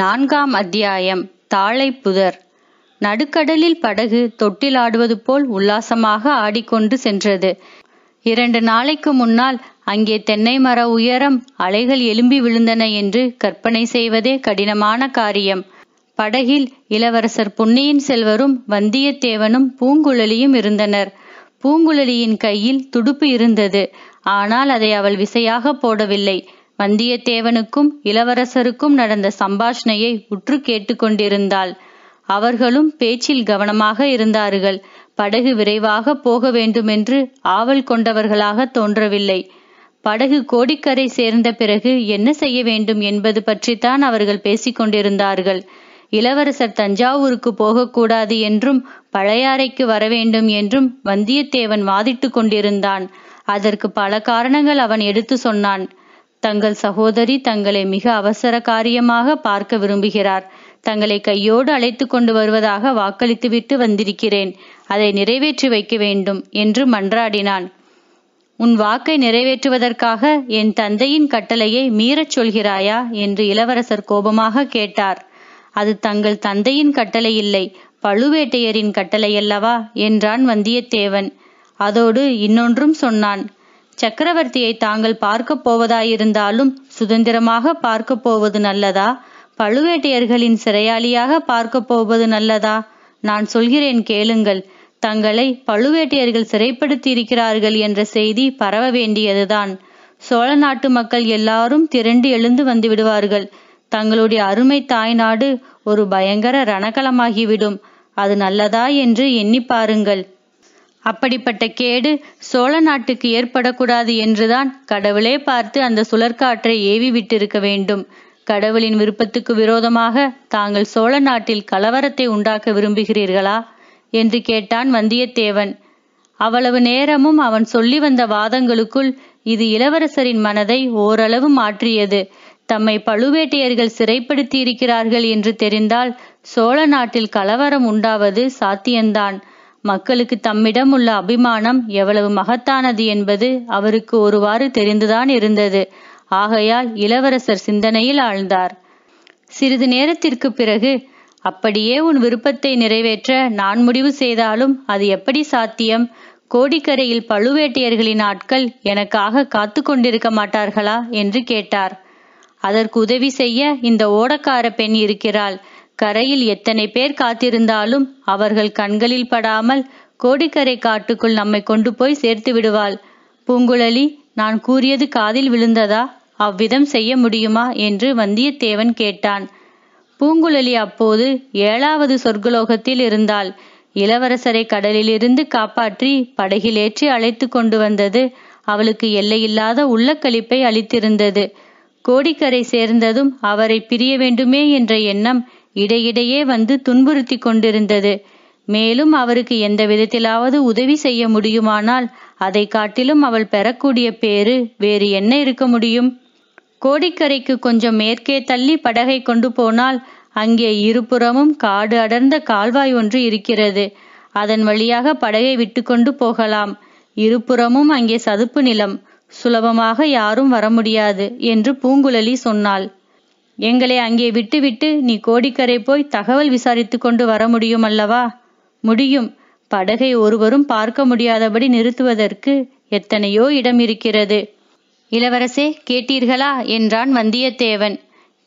நான்காம் அத்தியாயம் தாழை புதர் நடுக்கடலில் படகு தொட்டிலாடுவது போல் உல்லாசமாக ஆடிக்கொண்டு சென்றது இரண்டு நாளைக்கு முன்னால் அங்கே தென்னை மர உயரம் அலைகள் எழும்பி விழுந்தன என்று கற்பனை செய்வதே கடினமான காரியம் படகில் இளவரசர் பொன்னியின் செல்வரும் வந்தியத்தேவனும் பூங்குழலியும் இருந்தனர் பூங்குழலியின் கையில் துடுப்பு இருந்தது ஆனால் அதை அவள் விசையாக போடவில்லை வந்தியத்தேவனுக்கும் இளவரசருக்கும் நடந்த சம்பாஷணையை உற்று கேட்டுக்கொண்டிருந்தாள் அவர்களும் பேச்சில் கவனமாக இருந்தார்கள் படகு விரைவாக போக வேண்டுமென்று ஆவல் கொண்டவர்களாக தோன்றவில்லை படகு கோடிக்கரை சேர்ந்த பிறகு என்ன செய்ய வேண்டும் என்பது பற்றித்தான் அவர்கள் பேசிக்கொண்டிருந்தார்கள் இளவரசர் தஞ்சாவூருக்கு போகக்கூடாது என்றும் பழையாறைக்கு வர வேண்டும் என்றும் வந்தியத்தேவன் வாதிட்டு கொண்டிருந்தான் அதற்கு பல காரணங்கள் அவன் எடுத்து சொன்னான் தங்கள் சகோதரி தங்களை மிக அவசர காரியமாக பார்க்க விரும்புகிறார் தங்களை கையோடு அழைத்து கொண்டு வருவதாக வாக்களித்துவிட்டு வந்திருக்கிறேன் அதை நிறைவேற்றி வைக்க வேண்டும் என்று மன்றாடினான் உன் வாக்கை நிறைவேற்றுவதற்காக என் தந்தையின் கட்டளையை மீறச் சொல்கிறாயா என்று இளவரசர் கோபமாக கேட்டார் அது தங்கள் தந்தையின் கட்டளை இல்லை பழுவேட்டையரின் கட்டளையல்லவா என்றான் வந்தியத்தேவன் அதோடு இன்னொன்றும் சொன்னான் சக்கரவர்த்தியை தாங்கள் பார்க்கப் போவதாயிருந்தாலும் சுதந்திரமாக பார்க்கப் போவது நல்லதா பழுவேட்டையர்களின் சிறையாளியாக பார்க்கப் போவது நல்லதா நான் சொல்கிறேன் கேளுங்கள் தங்களை பழுவேட்டையர்கள் சிறைப்படுத்தி இருக்கிறார்கள் என்ற செய்தி பரவ வேண்டியதுதான் சோழ நாட்டு மக்கள் எல்லாரும் திரண்டு எழுந்து வந்து விடுவார்கள் தங்களுடைய அருமை தாய்நாடு ஒரு பயங்கர ரணக்கலமாகிவிடும் அது நல்லதா என்று எண்ணி பாருங்கள் அப்படிப்பட்ட கேடு சோழ நாட்டுக்கு ஏற்படக்கூடாது என்றுதான் கடவுளே பார்த்து அந்த சுழற்காற்றை ஏவி விட்டிருக்க வேண்டும் கடவுளின் விருப்பத்துக்கு விரோதமாக தாங்கள் சோழ நாட்டில் கலவரத்தை உண்டாக்க விரும்புகிறீர்களா என்று கேட்டான் வந்தியத்தேவன் அவ்வளவு நேரமும் அவன் சொல்லி வந்த வாதங்களுக்குள் இது இளவரசரின் மனதை ஓரளவு மாற்றியது தம்மை பழுவேட்டையர்கள் சிறைப்படுத்தி இருக்கிறார்கள் என்று தெரிந்தால் சோழ நாட்டில் கலவரம் உண்டாவது சாத்தியந்தான் மக்களுக்கு தம்மிடம் உள்ள அபிமானம் எவ்வளவு மகத்தானது என்பது அவருக்கு ஒருவாறு தெரிந்துதான் இருந்தது ஆகையால் இளவரசர் சிந்தனையில் ஆழ்ந்தார் சிறிது நேரத்திற்கு பிறகு அப்படியே உன் விருப்பத்தை நிறைவேற்ற நான் முடிவு செய்தாலும் அது எப்படி சாத்தியம் கோடிக்கரையில் பழுவேட்டையர்களின் ஆட்கள் எனக்காக காத்து கொண்டிருக்க மாட்டார்களா என்று கேட்டார் அதற்கு உதவி செய்ய இந்த ஓடக்கார பெண் இருக்கிறாள் கரையில் எத்தனை பேர் காத்திருந்தாலும் அவர்கள் கண்களில் படாமல் கோடிக்கரை காட்டுக்குள் நம்மை கொண்டு போய் சேர்த்து விடுவாள் பூங்குழலி நான் கூறியது காதில் விழுந்ததா அவ்விதம் செய்ய முடியுமா என்று வந்தியத்தேவன் கேட்டான் பூங்குழலி அப்போது ஏழாவது சொர்க்கலோகத்தில் இருந்தாள் இளவரசரை கடலிலிருந்து காப்பாற்றி படகில் ஏற்றி அழைத்து கொண்டு வந்தது அவளுக்கு எல்லையில்லாத உள்ளக்களிப்பை அளித்திருந்தது கோடிக்கரை சேர்ந்ததும் அவரை பிரிய வேண்டுமே என்ற எண்ணம் இடையிடையே வந்து துன்புறுத்தி கொண்டிருந்தது மேலும் அவருக்கு எந்த விதத்திலாவது உதவி செய்ய முடியுமானால் அதை காட்டிலும் அவள் பெறக்கூடிய பேரு வேறு என்ன இருக்க முடியும் கோடிக்கரைக்கு கொஞ்சம் மேற்கே தள்ளி படகை கொண்டு போனால் அங்கே இருபுறமும் காடு அடர்ந்த கால்வாய் ஒன்று இருக்கிறது அதன் வழியாக படகை விட்டுக்கொண்டு போகலாம் இருபுறமும் அங்கே சதுப்பு நிலம் சுலபமாக யாரும் வர முடியாது என்று பூங்குழலி சொன்னாள் எங்களை அங்கே விட்டுவிட்டு நீ கோடிக்கரை போய் தகவல் விசாரித்து கொண்டு வர முடியும் அல்லவா முடியும் படகை ஒருவரும் பார்க்க முடியாதபடி நிறுத்துவதற்கு எத்தனையோ இடம் இருக்கிறது இளவரசே கேட்டீர்களா என்றான் வந்தியத்தேவன்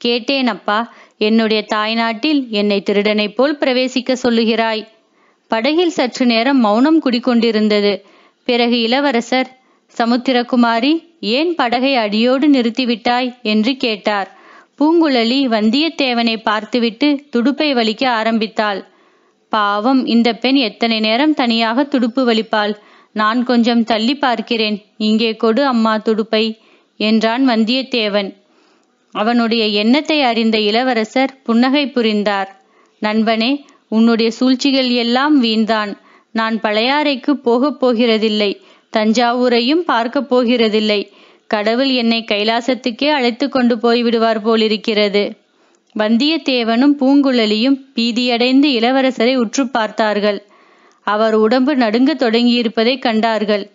கேட்டேன் அப்பா என்னுடைய தாய்நாட்டில் என்னை திருடனைப் போல் பிரவேசிக்க சொல்லுகிறாய் படகில் சற்று நேரம் மௌனம் குடிக்கொண்டிருந்தது பிறகு இளவரசர் சமுத்திரகுமாரி ஏன் படகை அடியோடு நிறுத்திவிட்டாய் என்று கேட்டார் பூங்குழலி வந்தியத்தேவனை பார்த்துவிட்டு துடுப்பை வலிக்க ஆரம்பித்தாள் பாவம் இந்த பெண் எத்தனை நேரம் தனியாக துடுப்பு வலிப்பாள் நான் கொஞ்சம் தள்ளி பார்க்கிறேன் இங்கே கொடு அம்மா துடுப்பை என்றான் வந்தியத்தேவன் அவனுடைய எண்ணத்தை அறிந்த இளவரசர் புன்னகை புரிந்தார் நண்பனே உன்னுடைய சூழ்ச்சிகள் எல்லாம் வீண்தான் நான் பழையாறைக்கு போகப் போகிறதில்லை தஞ்சாவூரையும் பார்க்கப் போகிறதில்லை கடவுள் என்னை கைலாசத்துக்கே அழைத்து கொண்டு போய்விடுவார் போலிருக்கிறது வந்தியத்தேவனும் பூங்குழலியும் பீதியடைந்து இளவரசரை உற்று பார்த்தார்கள் அவர் உடம்பு நடுங்க தொடங்கியிருப்பதை கண்டார்கள்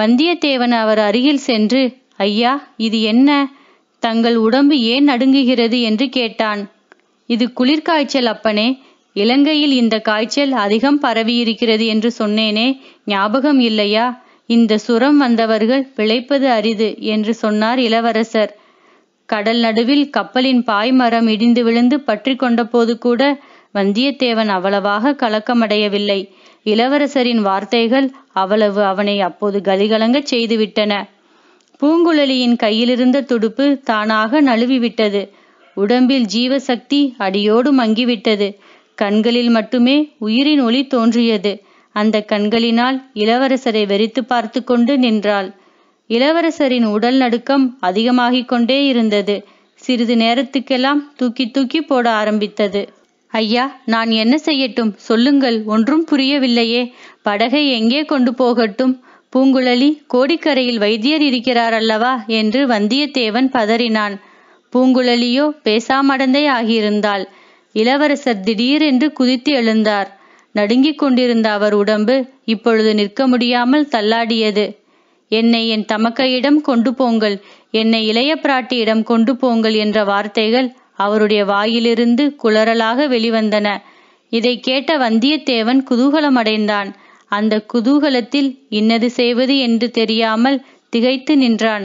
வந்தியத்தேவன் அவர் அருகில் சென்று ஐயா இது என்ன தங்கள் உடம்பு ஏன் நடுங்குகிறது என்று கேட்டான் இது குளிர்காய்ச்சல் அப்பனே இலங்கையில் இந்த காய்ச்சல் அதிகம் பரவியிருக்கிறது என்று சொன்னேனே ஞாபகம் இல்லையா இந்த சுரம் வந்தவர்கள் பிழைப்பது அரிது என்று சொன்னார் இளவரசர் கடல் நடுவில் கப்பலின் பாய்மரம் இடிந்து விழுந்து பற்றி கொண்டபோது கூட வந்தியத்தேவன் அவ்வளவாக கலக்கமடையவில்லை இளவரசரின் வார்த்தைகள் அவ்வளவு அவனை அப்போது கலிகலங்க செய்துவிட்டன பூங்குழலியின் கையிலிருந்த துடுப்பு தானாக நழுவிவிட்டது உடம்பில் ஜீவசக்தி அடியோடு மங்கிவிட்டது கண்களில் மட்டுமே உயிரின் ஒளி தோன்றியது அந்த கண்களினால் இளவரசரை வெறித்து பார்த்து கொண்டு நின்றாள் இளவரசரின் உடல் நடுக்கம் அதிகமாகிக் கொண்டே இருந்தது சிறிது நேரத்துக்கெல்லாம் தூக்கி தூக்கி போட ஆரம்பித்தது ஐயா நான் என்ன செய்யட்டும் சொல்லுங்கள் ஒன்றும் புரியவில்லையே படகை எங்கே கொண்டு போகட்டும் பூங்குழலி கோடிக்கரையில் வைத்தியர் இருக்கிறார் அல்லவா என்று வந்தியத்தேவன் பதறினான் பூங்குழலியோ பேசாமடந்தே ஆகியிருந்தாள் இளவரசர் திடீரென்று குதித்து எழுந்தார் நடுங்கிக் கொண்டிருந்த அவர் உடம்பு இப்பொழுது நிற்க முடியாமல் தள்ளாடியது என்னை என் தமக்கையிடம் கொண்டு போங்கள் என்னை இளைய பிராட்டியிடம் கொண்டு போங்கள் என்ற வார்த்தைகள் அவருடைய வாயிலிருந்து குளறலாக வெளிவந்தன இதை கேட்ட வந்தியத்தேவன் குதூகலமடைந்தான் அந்த குதூகலத்தில் இன்னது செய்வது என்று தெரியாமல் திகைத்து நின்றான்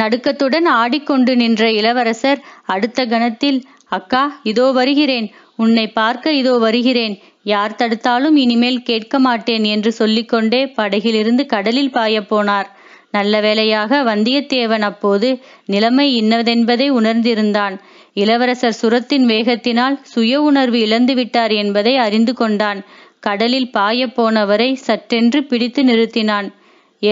நடுக்கத்துடன் ஆடிக்கொண்டு நின்ற இளவரசர் அடுத்த கணத்தில் அக்கா இதோ வருகிறேன் உன்னை பார்க்க இதோ வருகிறேன் யார் தடுத்தாலும் இனிமேல் கேட்க மாட்டேன் என்று சொல்லிக்கொண்டே படகிலிருந்து கடலில் பாயப்போனார் போனார் நல்ல வேளையாக வந்தியத்தேவன் அப்போது நிலைமை இன்னதென்பதை உணர்ந்திருந்தான் இளவரசர் சுரத்தின் வேகத்தினால் சுய உணர்வு இழந்துவிட்டார் என்பதை அறிந்து கொண்டான் கடலில் பாயப்போனவரை போனவரை சற்றென்று பிடித்து நிறுத்தினான்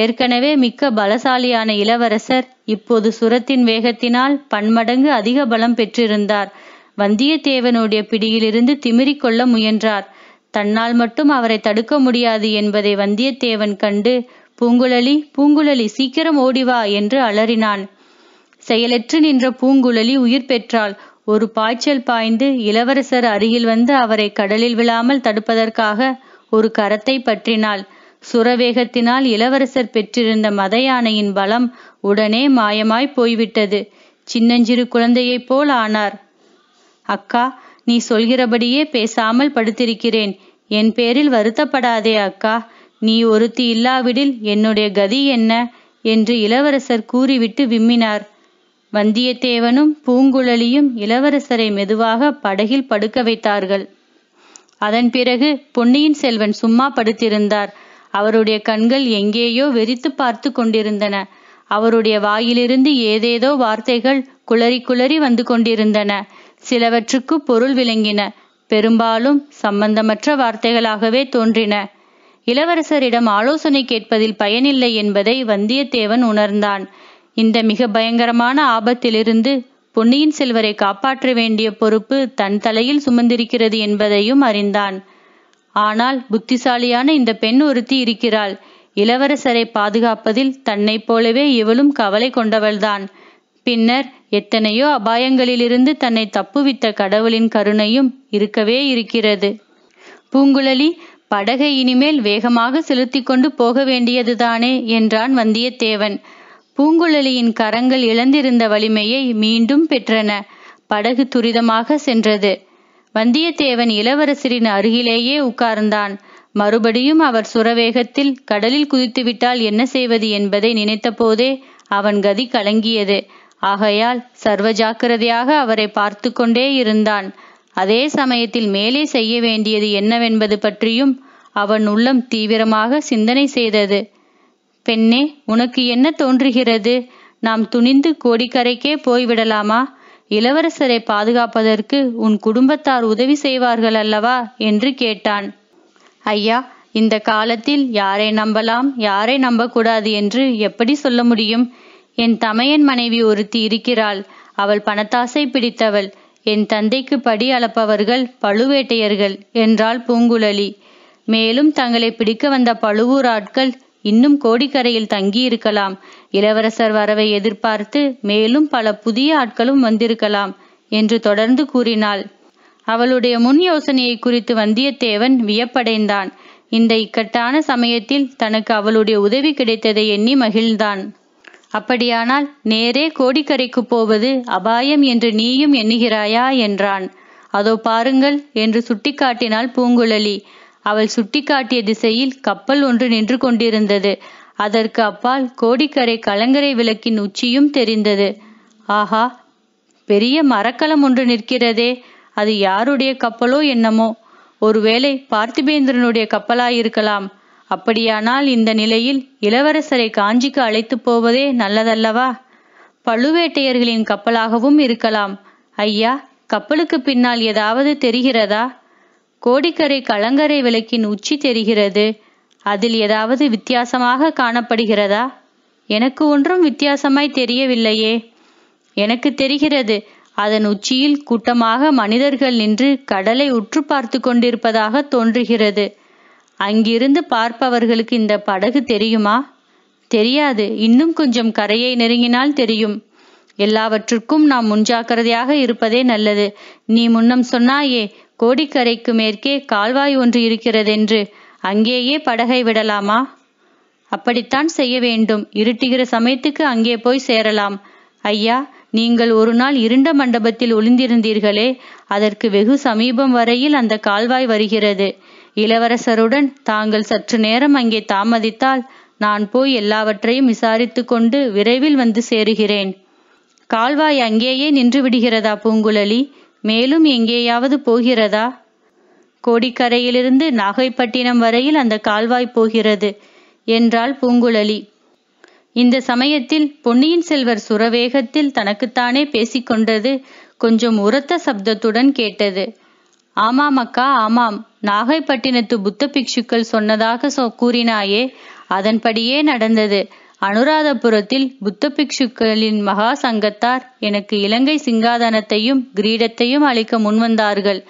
ஏற்கனவே மிக்க பலசாலியான இளவரசர் இப்போது சுரத்தின் வேகத்தினால் பன்மடங்கு அதிக பலம் பெற்றிருந்தார் வந்தியத்தேவனுடைய பிடியிலிருந்து திமிரிக்கொள்ள முயன்றார் தன்னால் மட்டும் அவரை தடுக்க முடியாது என்பதை வந்தியத்தேவன் கண்டு பூங்குழலி பூங்குழலி சீக்கிரம் ஓடிவா என்று அலறினான் செயலற்று நின்ற பூங்குழலி உயிர் பெற்றாள் ஒரு பாய்ச்சல் பாய்ந்து இளவரசர் அருகில் வந்து அவரை கடலில் விழாமல் தடுப்பதற்காக ஒரு கரத்தை பற்றினாள் சுரவேகத்தினால் இளவரசர் பெற்றிருந்த மத யானையின் பலம் உடனே மாயமாய் போய்விட்டது சின்னஞ்சிறு குழந்தையைப் போல் ஆனார் அக்கா நீ சொல்கிறபடியே பேசாமல் படுத்திருக்கிறேன் என் பேரில் வருத்தப்படாதே அக்கா நீ ஒருத்தி இல்லாவிடில் என்னுடைய கதி என்ன என்று இளவரசர் கூறிவிட்டு விம்மினார் வந்தியத்தேவனும் பூங்குழலியும் இளவரசரை மெதுவாக படகில் படுக்க வைத்தார்கள் அதன் பிறகு பொன்னியின் செல்வன் சும்மா படுத்திருந்தார் அவருடைய கண்கள் எங்கேயோ வெறித்து பார்த்து கொண்டிருந்தன அவருடைய வாயிலிருந்து ஏதேதோ வார்த்தைகள் குளறி குளறி வந்து கொண்டிருந்தன சிலவற்றுக்கு பொருள் விளங்கின பெரும்பாலும் சம்பந்தமற்ற வார்த்தைகளாகவே தோன்றின இளவரசரிடம் ஆலோசனை கேட்பதில் பயனில்லை என்பதை வந்தியத்தேவன் உணர்ந்தான் இந்த மிக பயங்கரமான ஆபத்திலிருந்து பொன்னியின் செல்வரை காப்பாற்ற வேண்டிய பொறுப்பு தன் தலையில் சுமந்திருக்கிறது என்பதையும் அறிந்தான் ஆனால் புத்திசாலியான இந்த பெண் ஒருத்தி இருக்கிறாள் இளவரசரை பாதுகாப்பதில் தன்னைப் போலவே இவளும் கவலை கொண்டவள்தான் பின்னர் எத்தனையோ அபாயங்களிலிருந்து தன்னை தப்புவித்த கடவுளின் கருணையும் இருக்கவே இருக்கிறது பூங்குழலி படகை இனிமேல் வேகமாக செலுத்தி கொண்டு போக வேண்டியதுதானே என்றான் வந்தியத்தேவன் பூங்குழலியின் கரங்கள் இழந்திருந்த வலிமையை மீண்டும் பெற்றன படகு துரிதமாக சென்றது வந்தியத்தேவன் இளவரசரின் அருகிலேயே உட்கார்ந்தான் மறுபடியும் அவர் சுரவேகத்தில் கடலில் குதித்துவிட்டால் என்ன செய்வது என்பதை நினைத்தபோதே அவன் கதி கலங்கியது ஆகையால் சர்வ ஜாக்கிரதையாக அவரை பார்த்து கொண்டே இருந்தான் அதே சமயத்தில் மேலே செய்ய வேண்டியது என்னவென்பது பற்றியும் அவன் உள்ளம் தீவிரமாக சிந்தனை செய்தது பெண்ணே உனக்கு என்ன தோன்றுகிறது நாம் துணிந்து கோடிக்கரைக்கே போய்விடலாமா இளவரசரை பாதுகாப்பதற்கு உன் குடும்பத்தார் உதவி செய்வார்கள் அல்லவா என்று கேட்டான் ஐயா இந்த காலத்தில் யாரை நம்பலாம் யாரை நம்பக்கூடாது என்று எப்படி சொல்ல முடியும் என் தமையன் மனைவி ஒருத்தி இருக்கிறாள் அவள் பணத்தாசை பிடித்தவள் என் தந்தைக்கு படி அளப்பவர்கள் பழுவேட்டையர்கள் என்றாள் பூங்குழலி மேலும் தங்களை பிடிக்க வந்த பழுவூர் ஆட்கள் இன்னும் கோடிக்கரையில் தங்கியிருக்கலாம் இளவரசர் வரவை எதிர்பார்த்து மேலும் பல புதிய ஆட்களும் வந்திருக்கலாம் என்று தொடர்ந்து கூறினாள் அவளுடைய முன் யோசனையை குறித்து வந்தியத்தேவன் வியப்படைந்தான் இந்த இக்கட்டான சமயத்தில் தனக்கு அவளுடைய உதவி கிடைத்ததை எண்ணி மகிழ்ந்தான் அப்படியானால் நேரே கோடிக்கரைக்கு போவது அபாயம் என்று நீயும் எண்ணுகிறாயா என்றான் அதோ பாருங்கள் என்று சுட்டிக்காட்டினாள் பூங்குழலி அவள் சுட்டிக்காட்டிய திசையில் கப்பல் ஒன்று நின்று கொண்டிருந்தது அதற்கு அப்பால் கோடிக்கரை கலங்கரை விளக்கின் உச்சியும் தெரிந்தது ஆஹா பெரிய மரக்கலம் ஒன்று நிற்கிறதே அது யாருடைய கப்பலோ என்னமோ ஒருவேளை பார்த்திபேந்திரனுடைய கப்பலாயிருக்கலாம் அப்படியானால் இந்த நிலையில் இளவரசரை காஞ்சிக்கு அழைத்து போவதே நல்லதல்லவா பழுவேட்டையர்களின் கப்பலாகவும் இருக்கலாம் ஐயா கப்பலுக்கு பின்னால் ஏதாவது தெரிகிறதா கோடிக்கரை கலங்கரை விளக்கின் உச்சி தெரிகிறது அதில் ஏதாவது வித்தியாசமாக காணப்படுகிறதா எனக்கு ஒன்றும் வித்தியாசமாய் தெரியவில்லையே எனக்கு தெரிகிறது அதன் உச்சியில் கூட்டமாக மனிதர்கள் நின்று கடலை உற்று பார்த்து கொண்டிருப்பதாக தோன்றுகிறது அங்கிருந்து பார்ப்பவர்களுக்கு இந்த படகு தெரியுமா தெரியாது இன்னும் கொஞ்சம் கரையை நெருங்கினால் தெரியும் எல்லாவற்றுக்கும் நாம் முன்ஜாக்கிரதையாக இருப்பதே நல்லது நீ முன்னம் சொன்னாயே கோடிக்கரைக்கு மேற்கே கால்வாய் ஒன்று இருக்கிறதென்று அங்கேயே படகை விடலாமா அப்படித்தான் செய்ய வேண்டும் இருட்டுகிற சமயத்துக்கு அங்கே போய் சேரலாம் ஐயா நீங்கள் ஒரு நாள் இருண்ட மண்டபத்தில் ஒளிந்திருந்தீர்களே அதற்கு வெகு சமீபம் வரையில் அந்த கால்வாய் வருகிறது இளவரசருடன் தாங்கள் சற்று நேரம் அங்கே தாமதித்தால் நான் போய் எல்லாவற்றையும் விசாரித்து கொண்டு விரைவில் வந்து சேருகிறேன் கால்வாய் அங்கேயே நின்று விடுகிறதா பூங்குழலி மேலும் எங்கேயாவது போகிறதா கோடிக்கரையிலிருந்து நாகைப்பட்டினம் வரையில் அந்த கால்வாய் போகிறது என்றாள் பூங்குழலி இந்த சமயத்தில் பொன்னியின் செல்வர் சுரவேகத்தில் தனக்குத்தானே பேசிக்கொண்டது கொஞ்சம் உரத்த சப்தத்துடன் கேட்டது ஆமாம் அக்கா ஆமாம் நாகைப்பட்டினத்து புத்த பிக்ஷுக்கள் சொன்னதாக கூறினாயே அதன்படியே நடந்தது அனுராதபுரத்தில் புத்த பிக்ஷுக்களின் மகா சங்கத்தார் எனக்கு இலங்கை சிங்காதனத்தையும் கிரீடத்தையும் அளிக்க முன்வந்தார்கள்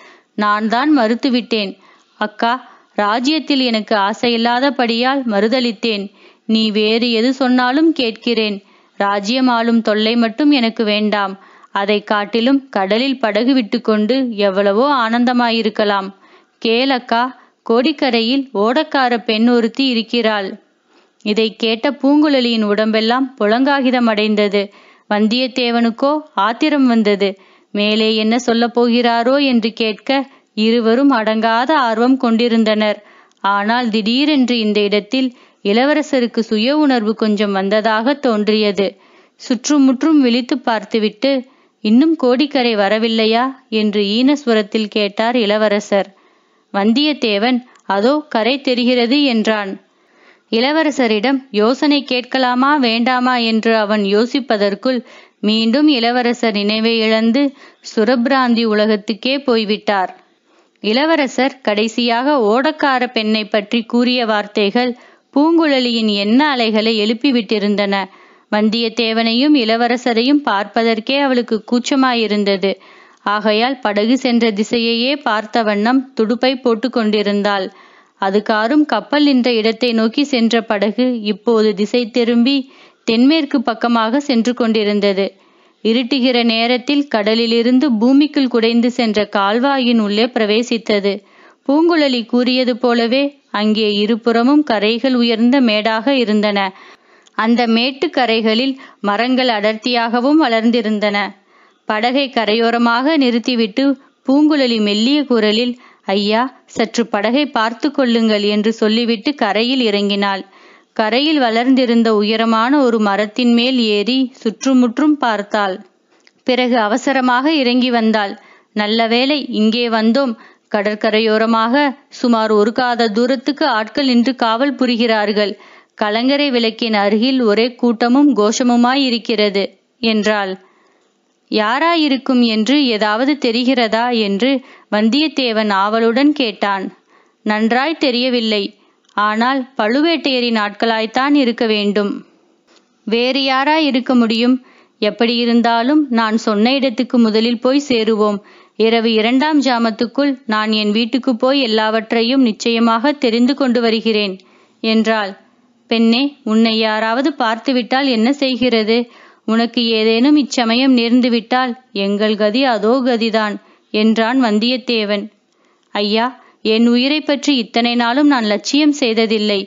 நான் தான் மறுத்துவிட்டேன் அக்கா ராஜ்யத்தில் எனக்கு ஆசையில்லாதபடியால் மறுதளித்தேன் நீ வேறு எது சொன்னாலும் கேட்கிறேன் ராஜ்யம் ஆளும் தொல்லை மட்டும் எனக்கு வேண்டாம் அதை காட்டிலும் கடலில் படகு விட்டுக்கொண்டு எவ்வளவோ ஆனந்தமாயிருக்கலாம் கேளக்கா கோடிக்கரையில் ஓடக்கார பெண் ஒருத்தி இருக்கிறாள் இதை கேட்ட பூங்குழலியின் உடம்பெல்லாம் புலங்காகிதம் அடைந்தது வந்தியத்தேவனுக்கோ ஆத்திரம் வந்தது மேலே என்ன சொல்லப் போகிறாரோ என்று கேட்க இருவரும் அடங்காத ஆர்வம் கொண்டிருந்தனர் ஆனால் திடீரென்று இந்த இடத்தில் இளவரசருக்கு சுய உணர்வு கொஞ்சம் வந்ததாக தோன்றியது சுற்றுமுற்றும் விழித்து பார்த்துவிட்டு இன்னும் கோடிக்கரை வரவில்லையா என்று ஈனஸ்வரத்தில் கேட்டார் இளவரசர் வந்தியத்தேவன் அதோ கரை தெரிகிறது என்றான் இளவரசரிடம் யோசனை கேட்கலாமா வேண்டாமா என்று அவன் யோசிப்பதற்குள் மீண்டும் இளவரசர் நினைவை இழந்து சுரபிராந்தி உலகத்துக்கே போய்விட்டார் இளவரசர் கடைசியாக ஓடக்கார பெண்ணை பற்றி கூறிய வார்த்தைகள் பூங்குழலியின் எண்ண அலைகளை எழுப்பிவிட்டிருந்தன வந்தியத்தேவனையும் இளவரசரையும் பார்ப்பதற்கே அவளுக்கு கூச்சமாயிருந்தது ஆகையால் படகு சென்ற திசையையே பார்த்த வண்ணம் துடுப்பை போட்டு கொண்டிருந்தாள் அது காரும் கப்பல் நின்ற இடத்தை நோக்கி சென்ற படகு இப்போது திசை திரும்பி தென்மேற்கு பக்கமாக சென்று கொண்டிருந்தது இருட்டுகிற நேரத்தில் கடலிலிருந்து பூமிக்குள் குடைந்து சென்ற கால்வாயின் உள்ளே பிரவேசித்தது பூங்குழலி கூறியது போலவே அங்கே இருபுறமும் கரைகள் உயர்ந்த மேடாக இருந்தன அந்த மேட்டுக்கரைகளில் மரங்கள் அடர்த்தியாகவும் வளர்ந்திருந்தன படகை கரையோரமாக நிறுத்திவிட்டு பூங்குழலி மெல்லிய குரலில் ஐயா சற்று படகை பார்த்து கொள்ளுங்கள் என்று சொல்லிவிட்டு கரையில் இறங்கினாள் கரையில் வளர்ந்திருந்த உயரமான ஒரு மரத்தின் மேல் ஏறி சுற்றுமுற்றும் பார்த்தாள் பிறகு அவசரமாக இறங்கி வந்தாள் நல்ல வேலை இங்கே வந்தோம் கடற்கரையோரமாக சுமார் ஒரு காத தூரத்துக்கு ஆட்கள் நின்று காவல் புரிகிறார்கள் கலங்கரை விளக்கின் அருகில் ஒரே கூட்டமும் கோஷமுமாயிருக்கிறது என்றாள் யாராயிருக்கும் என்று ஏதாவது தெரிகிறதா என்று வந்தியத்தேவன் ஆவலுடன் கேட்டான் நன்றாய் தெரியவில்லை ஆனால் பழுவேட்டையரின் ஆட்களாய்த்தான் இருக்க வேண்டும் வேறு யாரா இருக்க முடியும் எப்படி இருந்தாலும் நான் சொன்ன இடத்துக்கு முதலில் போய் சேருவோம் இரவு இரண்டாம் ஜாமத்துக்குள் நான் என் வீட்டுக்கு போய் எல்லாவற்றையும் நிச்சயமாக தெரிந்து கொண்டு வருகிறேன் என்றாள் பெண்ணே உன்னை யாராவது பார்த்துவிட்டால் என்ன செய்கிறது உனக்கு ஏதேனும் இச்சமயம் நேர்ந்துவிட்டால் எங்கள் கதி அதோ கதிதான் என்றான் வந்தியத்தேவன் ஐயா என் உயிரை பற்றி இத்தனை நாளும் நான் லட்சியம் செய்ததில்லை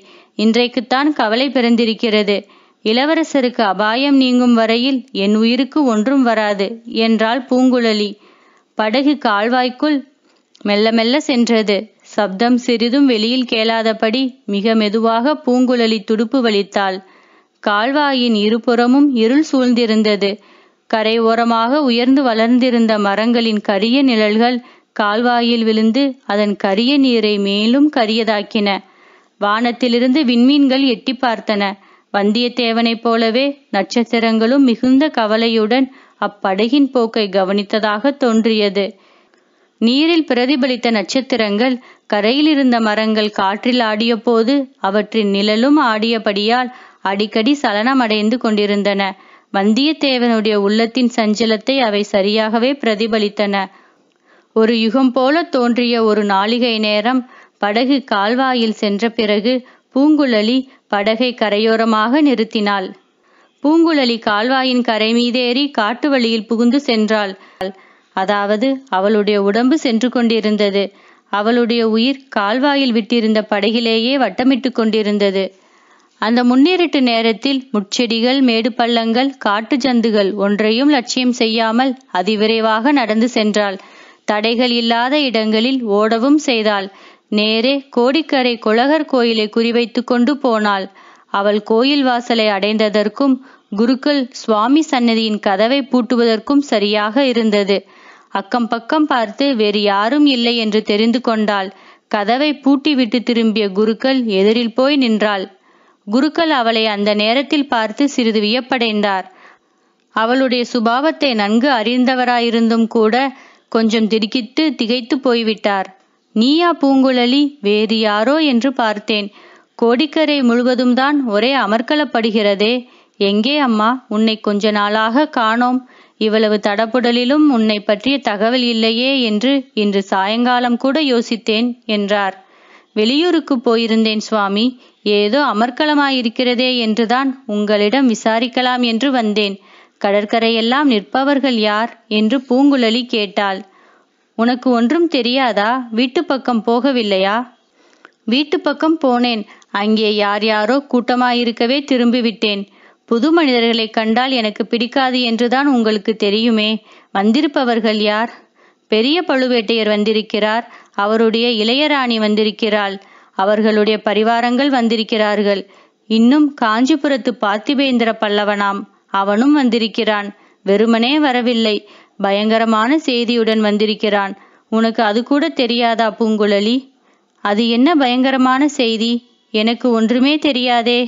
இன்றைக்குத்தான் கவலை பிறந்திருக்கிறது இளவரசருக்கு அபாயம் நீங்கும் வரையில் என் உயிருக்கு ஒன்றும் வராது என்றாள் பூங்குழலி படகு கால்வாய்க்குள் மெல்ல மெல்ல சென்றது சப்தம் சிறிதும் வெளியில் கேளாதபடி மிக மெதுவாக பூங்குழலி துடுப்பு வலித்தாள் கால்வாயின் இருபுறமும் இருள் சூழ்ந்திருந்தது கரை ஓரமாக உயர்ந்து வளர்ந்திருந்த மரங்களின் கரிய நிழல்கள் கால்வாயில் விழுந்து அதன் கரிய நீரை மேலும் கரியதாக்கின வானத்திலிருந்து விண்மீன்கள் எட்டி பார்த்தன வந்தியத்தேவனைப் போலவே நட்சத்திரங்களும் மிகுந்த கவலையுடன் அப்படகின் போக்கை கவனித்ததாக தோன்றியது நீரில் பிரதிபலித்த நட்சத்திரங்கள் கரையில் இருந்த மரங்கள் காற்றில் ஆடிய போது அவற்றின் நிழலும் ஆடியபடியால் அடிக்கடி சலனம் அடைந்து கொண்டிருந்தன வந்தியத்தேவனுடைய உள்ளத்தின் சஞ்சலத்தை அவை சரியாகவே பிரதிபலித்தன ஒரு யுகம் போல தோன்றிய ஒரு நாளிகை நேரம் படகு கால்வாயில் சென்ற பிறகு பூங்குழலி படகை கரையோரமாக நிறுத்தினாள் பூங்குழலி கால்வாயின் கரை மீதேறி காட்டு வழியில் புகுந்து சென்றாள் அதாவது அவளுடைய உடம்பு சென்று கொண்டிருந்தது அவளுடைய உயிர் கால்வாயில் விட்டிருந்த படகிலேயே வட்டமிட்டு கொண்டிருந்தது அந்த முன்னேறிட்டு நேரத்தில் முட்செடிகள் மேடு பள்ளங்கள் காட்டு ஜந்துகள் ஒன்றையும் லட்சியம் செய்யாமல் அதிவிரைவாக நடந்து சென்றாள் தடைகள் இல்லாத இடங்களில் ஓடவும் செய்தாள் நேரே கோடிக்கரை குலகர் கோயிலை குறிவைத்து கொண்டு போனாள் அவள் கோயில் வாசலை அடைந்ததற்கும் குருக்கள் சுவாமி சன்னதியின் கதவை பூட்டுவதற்கும் சரியாக இருந்தது அக்கம் பக்கம் பார்த்து வேறு யாரும் இல்லை என்று தெரிந்து கொண்டாள் கதவை பூட்டிவிட்டு திரும்பிய குருக்கள் எதிரில் போய் நின்றாள் குருக்கள் அவளை அந்த நேரத்தில் பார்த்து சிறிது வியப்படைந்தார் அவளுடைய சுபாவத்தை நன்கு அறிந்தவராயிருந்தும் கூட கொஞ்சம் திடுக்கிட்டு திகைத்து போய்விட்டார் நீயா பூங்குழலி வேறு யாரோ என்று பார்த்தேன் கோடிக்கரை முழுவதும் தான் ஒரே அமர்க்களப்படுகிறதே எங்கே அம்மா உன்னை கொஞ்ச நாளாக காணோம் இவ்வளவு தடப்புடலிலும் உன்னை பற்றிய தகவல் இல்லையே என்று இன்று சாயங்காலம் கூட யோசித்தேன் என்றார் வெளியூருக்கு போயிருந்தேன் சுவாமி ஏதோ அமர்க்களமாயிருக்கிறதே என்றுதான் உங்களிடம் விசாரிக்கலாம் என்று வந்தேன் கடற்கரையெல்லாம் நிற்பவர்கள் யார் என்று பூங்குழலி கேட்டாள் உனக்கு ஒன்றும் தெரியாதா வீட்டு பக்கம் போகவில்லையா வீட்டு பக்கம் போனேன் அங்கே யார் யாரோ கூட்டமாயிருக்கவே திரும்பிவிட்டேன் புது மனிதர்களை கண்டால் எனக்கு பிடிக்காது என்றுதான் உங்களுக்கு தெரியுமே வந்திருப்பவர்கள் யார் பெரிய பழுவேட்டையர் வந்திருக்கிறார் அவருடைய இளையராணி வந்திருக்கிறாள் அவர்களுடைய பரிவாரங்கள் வந்திருக்கிறார்கள் இன்னும் காஞ்சிபுரத்து பார்த்திபேந்திர பல்லவனாம் அவனும் வந்திருக்கிறான் வெறுமனே வரவில்லை பயங்கரமான செய்தியுடன் வந்திருக்கிறான் உனக்கு அது கூட தெரியாதா பூங்குழலி அது என்ன பயங்கரமான செய்தி எனக்கு ஒன்றுமே தெரியாதே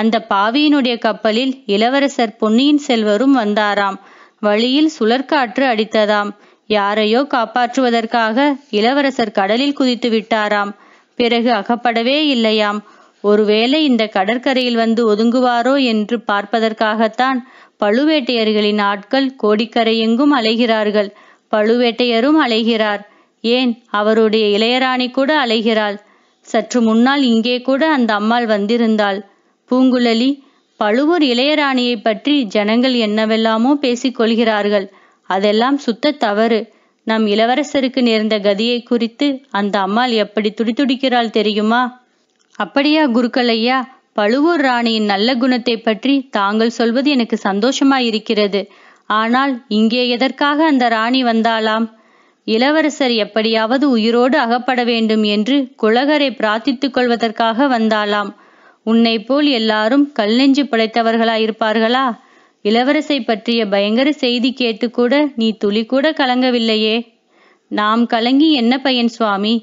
அந்த பாவியினுடைய கப்பலில் இளவரசர் பொன்னியின் செல்வரும் வந்தாராம் வழியில் சுழற்காற்று அடித்ததாம் யாரையோ காப்பாற்றுவதற்காக இளவரசர் கடலில் குதித்து விட்டாராம் பிறகு அகப்படவே இல்லையாம் ஒருவேளை இந்த கடற்கரையில் வந்து ஒதுங்குவாரோ என்று பார்ப்பதற்காகத்தான் பழுவேட்டையர்களின் ஆட்கள் கோடிக்கரையெங்கும் அலைகிறார்கள் பழுவேட்டையரும் அலைகிறார் ஏன் அவருடைய இளையராணி கூட அலைகிறாள் சற்று முன்னால் இங்கே கூட அந்த அம்மாள் வந்திருந்தாள் பூங்குழலி பழுவூர் இளையராணியை பற்றி ஜனங்கள் என்னவெல்லாமோ பேசிக் கொள்கிறார்கள் அதெல்லாம் சுத்த தவறு நம் இளவரசருக்கு நேர்ந்த கதியை குறித்து அந்த அம்மாள் எப்படி துடிதுடிக்கிறாள் தெரியுமா அப்படியா குருக்களையா பழுவூர் ராணியின் நல்ல குணத்தை பற்றி தாங்கள் சொல்வது எனக்கு சந்தோஷமாயிருக்கிறது ஆனால் இங்கே எதற்காக அந்த ராணி வந்தாளாம் இளவரசர் எப்படியாவது உயிரோடு அகப்பட வேண்டும் என்று குலகரை பிரார்த்தித்துக் கொள்வதற்காக வந்தாளாம் உன்னை போல் எல்லாரும் கல் நெஞ்சு படைத்தவர்களா இருப்பார்களா இளவரசை பற்றிய பயங்கர செய்தி கேட்டு கூட நீ துளி கூட கலங்கவில்லையே நாம் கலங்கி என்ன பையன் சுவாமி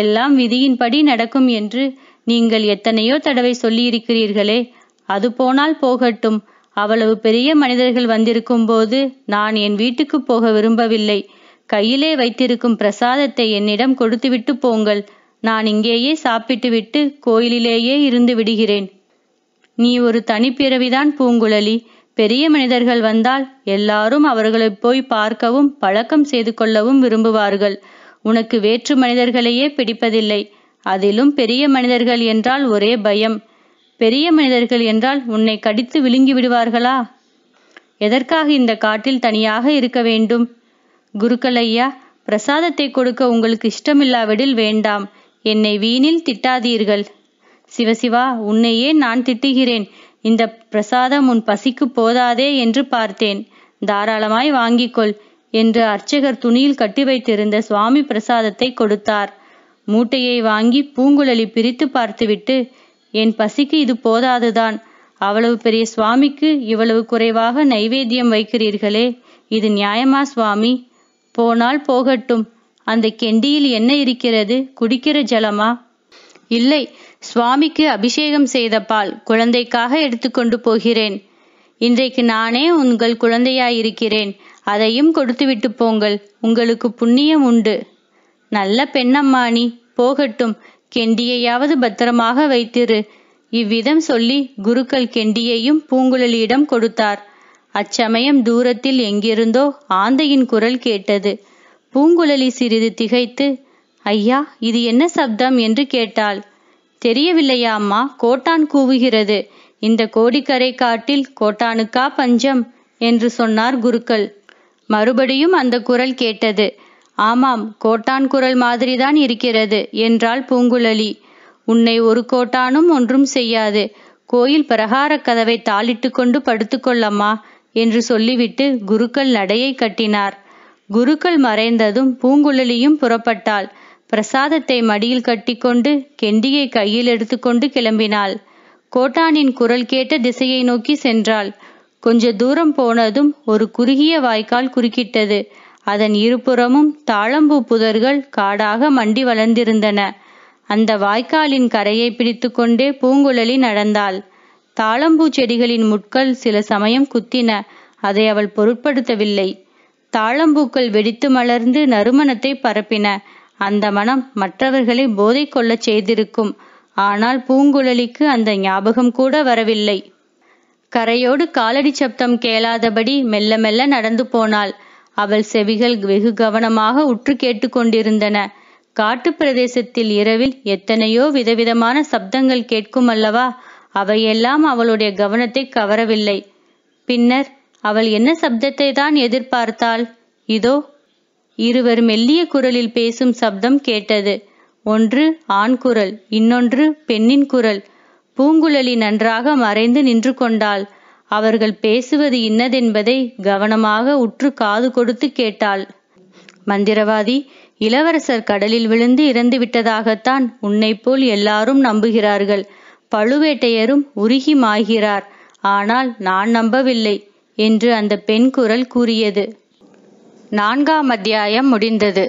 எல்லாம் விதியின்படி நடக்கும் என்று நீங்கள் எத்தனையோ தடவை சொல்லியிருக்கிறீர்களே அது போனால் போகட்டும் அவ்வளவு பெரிய மனிதர்கள் வந்திருக்கும் போது நான் என் வீட்டுக்கு போக விரும்பவில்லை கையிலே வைத்திருக்கும் பிரசாதத்தை என்னிடம் கொடுத்துவிட்டு போங்கள் நான் இங்கேயே சாப்பிட்டுவிட்டு கோயிலிலேயே இருந்து விடுகிறேன் நீ ஒரு தனிப்பிறவிதான் பூங்குழலி பெரிய மனிதர்கள் வந்தால் எல்லாரும் அவர்களை போய் பார்க்கவும் பழக்கம் செய்து கொள்ளவும் விரும்புவார்கள் உனக்கு வேற்று மனிதர்களையே பிடிப்பதில்லை அதிலும் பெரிய மனிதர்கள் என்றால் ஒரே பயம் பெரிய மனிதர்கள் என்றால் உன்னை கடித்து விழுங்கி விடுவார்களா எதற்காக இந்த காட்டில் தனியாக இருக்க வேண்டும் ஐயா பிரசாதத்தை கொடுக்க உங்களுக்கு இஷ்டமில்லாவிடில் வேண்டாம் என்னை வீணில் திட்டாதீர்கள் சிவசிவா உன்னையே நான் திட்டுகிறேன் இந்த பிரசாதம் உன் பசிக்கு போதாதே என்று பார்த்தேன் தாராளமாய் வாங்கிக்கொள் என்று அர்ச்சகர் துணியில் கட்டி வைத்திருந்த சுவாமி பிரசாதத்தை கொடுத்தார் மூட்டையை வாங்கி பூங்குழலி பிரித்து பார்த்துவிட்டு என் பசிக்கு இது போதாதுதான் அவ்வளவு பெரிய சுவாமிக்கு இவ்வளவு குறைவாக நைவேத்தியம் வைக்கிறீர்களே இது நியாயமா சுவாமி போனால் போகட்டும் அந்த கெண்டியில் என்ன இருக்கிறது குடிக்கிற ஜலமா இல்லை சுவாமிக்கு அபிஷேகம் செய்த பால் குழந்தைக்காக எடுத்துக்கொண்டு போகிறேன் இன்றைக்கு நானே உங்கள் குழந்தையாயிருக்கிறேன் அதையும் கொடுத்துவிட்டு போங்கள் உங்களுக்கு புண்ணியம் உண்டு நல்ல பெண்ணம்மா நீ போகட்டும் கெண்டியையாவது பத்திரமாக வைத்திரு இவ்விதம் சொல்லி குருக்கள் கெண்டியையும் பூங்குழலியிடம் கொடுத்தார் அச்சமயம் தூரத்தில் எங்கிருந்தோ ஆந்தையின் குரல் கேட்டது பூங்குழலி சிறிது திகைத்து ஐயா இது என்ன சப்தம் என்று கேட்டாள் தெரியவில்லையா அம்மா கோட்டான் கூவுகிறது இந்த கோடிக்கரை காட்டில் கோட்டானுக்கா பஞ்சம் என்று சொன்னார் குருக்கள் மறுபடியும் அந்த குரல் கேட்டது ஆமாம் கோட்டான் குரல் மாதிரிதான் இருக்கிறது என்றாள் பூங்குழலி உன்னை ஒரு கோட்டானும் ஒன்றும் செய்யாது கோயில் பிரகார கதவை தாளிட்டு கொண்டு படுத்துக்கொள்ளம்மா என்று சொல்லிவிட்டு குருக்கள் நடையை கட்டினார் குருக்கள் மறைந்ததும் பூங்குழலியும் புறப்பட்டாள் பிரசாதத்தை மடியில் கட்டிக்கொண்டு கெண்டியை கையில் எடுத்துக்கொண்டு கிளம்பினாள் கோட்டானின் குரல் கேட்ட திசையை நோக்கி சென்றாள் கொஞ்ச தூரம் போனதும் ஒரு குறுகிய வாய்க்கால் குறுக்கிட்டது அதன் இருபுறமும் தாழம்பூ புதர்கள் காடாக மண்டி வளர்ந்திருந்தன அந்த வாய்க்காலின் கரையை பிடித்துக்கொண்டே பூங்குழலி நடந்தாள் தாழம்பூ செடிகளின் முட்கள் சில சமயம் குத்தின அதை அவள் பொருட்படுத்தவில்லை தாழம்பூக்கள் வெடித்து மலர்ந்து நறுமணத்தை பரப்பின அந்த மனம் மற்றவர்களை போதை கொள்ளச் செய்திருக்கும் ஆனால் பூங்குழலிக்கு அந்த ஞாபகம் கூட வரவில்லை கரையோடு காலடி சப்தம் கேளாதபடி மெல்ல மெல்ல நடந்து போனாள் அவள் செவிகள் வெகு கவனமாக உற்று கேட்டுக்கொண்டிருந்தன காட்டு பிரதேசத்தில் இரவில் எத்தனையோ விதவிதமான சப்தங்கள் கேட்கும் அல்லவா அவையெல்லாம் அவளுடைய கவனத்தை கவரவில்லை பின்னர் அவள் என்ன சப்தத்தை தான் எதிர்பார்த்தாள் இதோ இருவர் மெல்லிய குரலில் பேசும் சப்தம் கேட்டது ஒன்று ஆண் குரல் இன்னொன்று பெண்ணின் குரல் பூங்குழலி நன்றாக மறைந்து நின்று கொண்டாள் அவர்கள் பேசுவது இன்னதென்பதை கவனமாக உற்று காது கொடுத்து கேட்டாள் மந்திரவாதி இளவரசர் கடலில் விழுந்து இறந்து விட்டதாகத்தான் உன்னை போல் எல்லாரும் நம்புகிறார்கள் பழுவேட்டையரும் உருகி மாய்கிறார் ஆனால் நான் நம்பவில்லை என்று அந்த பெண் குரல் கூறியது நான்காம் அத்தியாயம் முடிந்தது